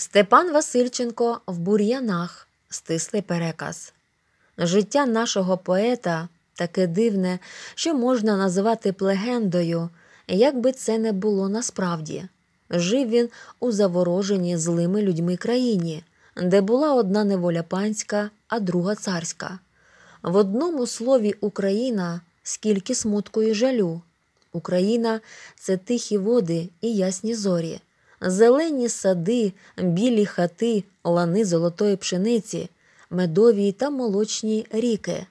Степан Васильченко в бур'янах стислий переказ. Життя нашого поета таке дивне, що можна називати плегендою, як би це не було насправді. Жив він у завороженій злими людьми країні, де була одна неволя панська, а друга царська. В одному слові Україна скільки смутку і жалю. Україна це тихі води і ясні зорі зелені сади, білі хати, лани золотої пшениці, медові та молочні ріки.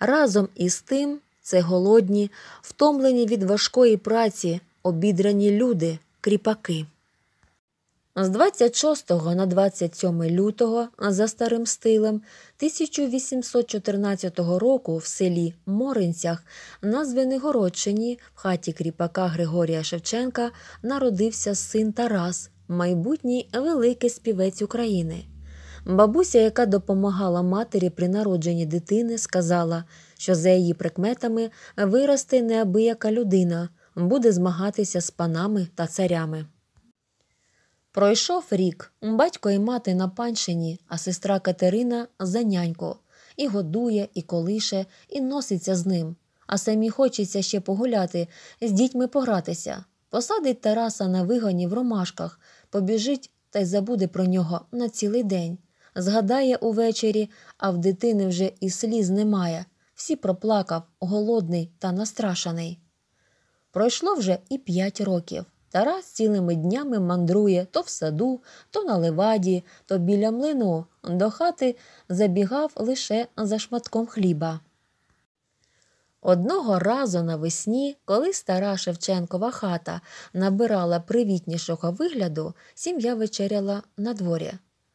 Разом із тим це голодні, втомлені від важкої праці, обідрані люди, кріпаки. З 26 на 27 лютого за старим стилем 1814 року в селі Моринцях на Звенигородщині в хаті кріпака Григорія Шевченка народився син Тарас, майбутній великий співець України. Бабуся, яка допомагала матері при народженні дитини, сказала, що за її прикметами виросте неабияка людина, буде змагатися з панами та царями. Пройшов рік. Батько і мати на панщині, а сестра Катерина за нянько. І годує, і колише, і носиться з ним. А самі хочеться ще погуляти, з дітьми погратися. Посадить Тараса на вигоні в ромашках, побіжить та й забуде про нього на цілий день. Згадає увечері, а в дитини вже і сліз немає. Всі проплакав, голодний та настрашений. Пройшло вже і п'ять років. Тарас цілими днями мандрує то в саду, то на леваді, то біля млину. До хати забігав лише за шматком хліба. Одного разу навесні, коли стара Шевченкова хата набирала привітнішого вигляду, сім'я вечеряла на дворі.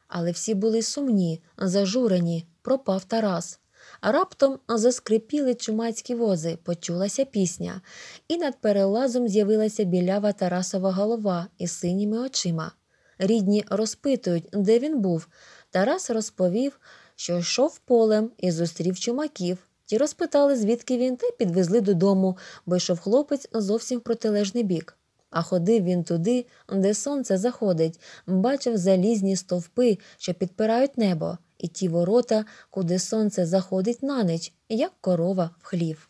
Але всі були сумні, зажурені, пропав Тарас. Раптом заскрипіли чумацькі вози, почулася пісня, і над перелазом з'явилася білява Тарасова голова із синіми очима. Рідні розпитують, де він був. Тарас розповів, що йшов полем і зустрів чумаків. Ті розпитали, звідки він, та підвезли додому, бо йшов хлопець зовсім в протилежний бік. А ходив він туди, де сонце заходить, бачив залізні стовпи, що підпирають небо і ті ворота, куди сонце заходить на ніч, як корова в хлів.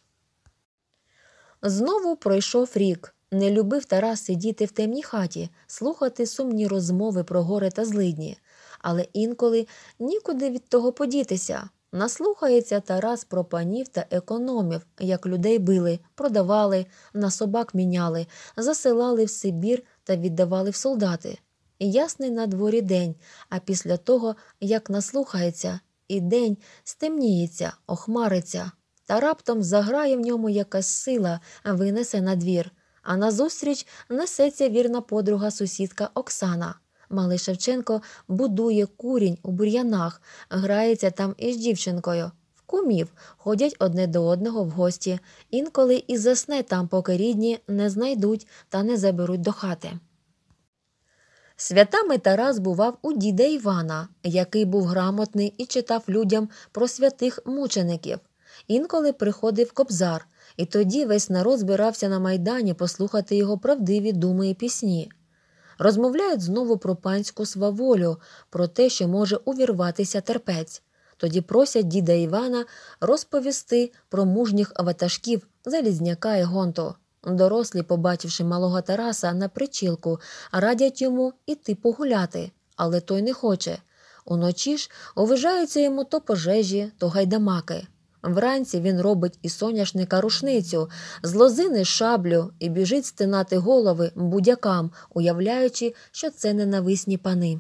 Знову пройшов рік. Не любив Тарас сидіти в темній хаті, слухати сумні розмови про горе та злидні, але інколи нікуди від того подітися. Наслухається Тарас про панів та економів, як людей били, продавали, на собак міняли, засилали в Сибір та віддавали в солдати. Ясний на дворі день, а після того, як наслухається, і день стемніється, охмариться, та раптом заграє в ньому якась сила, винесе на двір. А назустріч несеться вірна подруга сусідка Оксана. Малий Шевченко будує курінь у бур'янах, грається там із дівчинкою. В кумів ходять одне до одного в гості, інколи і засне там, поки рідні не знайдуть та не заберуть до хати. Святами Тарас бував у діда Івана, який був грамотний і читав людям про святих мучеників. Інколи приходив кобзар, і тоді весь народ збирався на майдані послухати його правдиві думи і пісні. Розмовляють знову про панську сваволю, про те, що може увірватися терпець. Тоді просять діда Івана розповісти про мужніх ватажків, Залізняка і Гонту. Дорослі, побачивши малого Тараса на причілку, радять йому іти погуляти, але той не хоче. Уночі ж увижаються йому то пожежі, то гайдамаки. Вранці він робить і соняшника рушницю, з лозини шаблю і біжить стинати голови будякам, уявляючи, що це ненависні пани.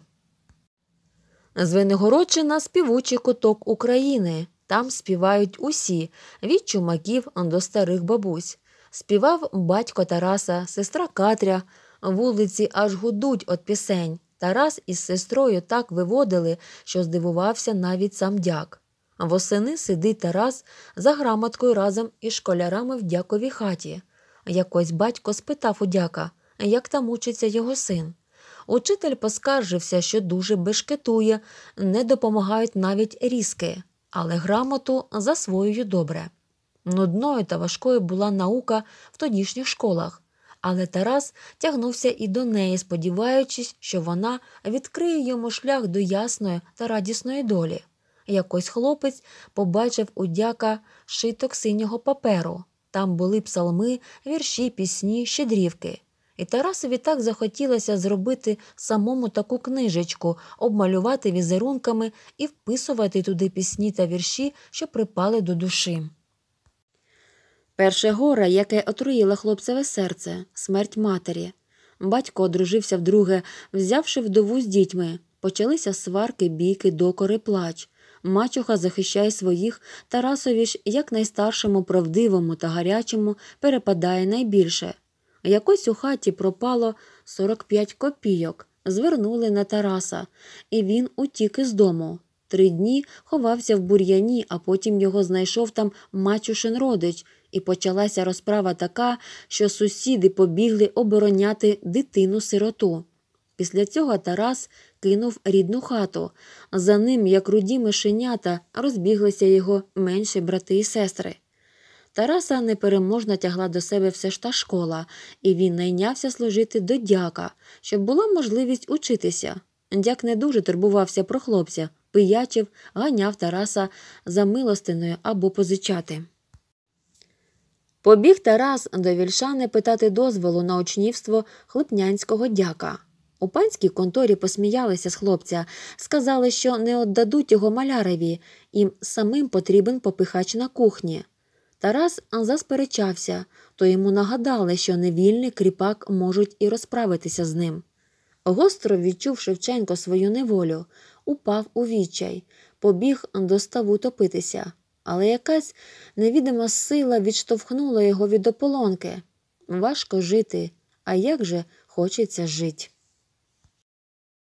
Звенигородчина співучий куток України. Там співають усі від чумаків до старих бабусь співав батько Тараса, сестра Катря, вулиці аж гудуть від пісень. Тарас із сестрою так виводили, що здивувався навіть сам дяк. Восени сидить Тарас за грамоткою разом із школярами в дяковій хаті. Якось батько спитав у дяка, як там учиться його син. Учитель поскаржився, що дуже бешкетує, не допомагають навіть різки, але грамоту засвоює добре. Нудною та важкою була наука в тодішніх школах, але Тарас тягнувся і до неї, сподіваючись, що вона відкриє йому шлях до ясної та радісної долі. Якось хлопець побачив у дяка шиток синього паперу. Там були псалми, вірші, пісні, щедрівки. І Тарасові так захотілося зробити самому таку книжечку, обмалювати візерунками і вписувати туди пісні та вірші, що припали до душі. Перше горе, яке отруїло хлопцеве серце, смерть матері. Батько одружився вдруге, взявши вдову з дітьми. Почалися сварки, бійки, докори, плач. Мачуха захищає своїх, Тарасові ж як найстаршому, правдивому та гарячому перепадає найбільше. Якось у хаті пропало 45 копійок, звернули на Тараса, і він утік із дому. Три дні ховався в бур'яні, а потім його знайшов там Мачушин родич і почалася розправа така, що сусіди побігли обороняти дитину сироту. Після цього Тарас кинув рідну хату. За ним, як руді мишенята, розбіглися його менші брати і сестри. Тараса непереможно тягла до себе все ж та школа, і він найнявся служити до дяка, щоб була можливість учитися. Дяк не дуже турбувався про хлопця, пиячів, ганяв Тараса за милостиною або позичати. Побіг Тарас до вільшани питати дозволу на учнівство хлопнянського дяка. У панській конторі посміялися з хлопця, сказали, що не отдадуть його маляреві, їм самим потрібен попихач на кухні. Тарас засперечався, то йому нагадали, що невільний кріпак можуть і розправитися з ним. Гостро відчув Шевченко свою неволю, упав у відчай, побіг до ставу топитися але якась невідома сила відштовхнула його від ополонки. Важко жити, а як же хочеться жити.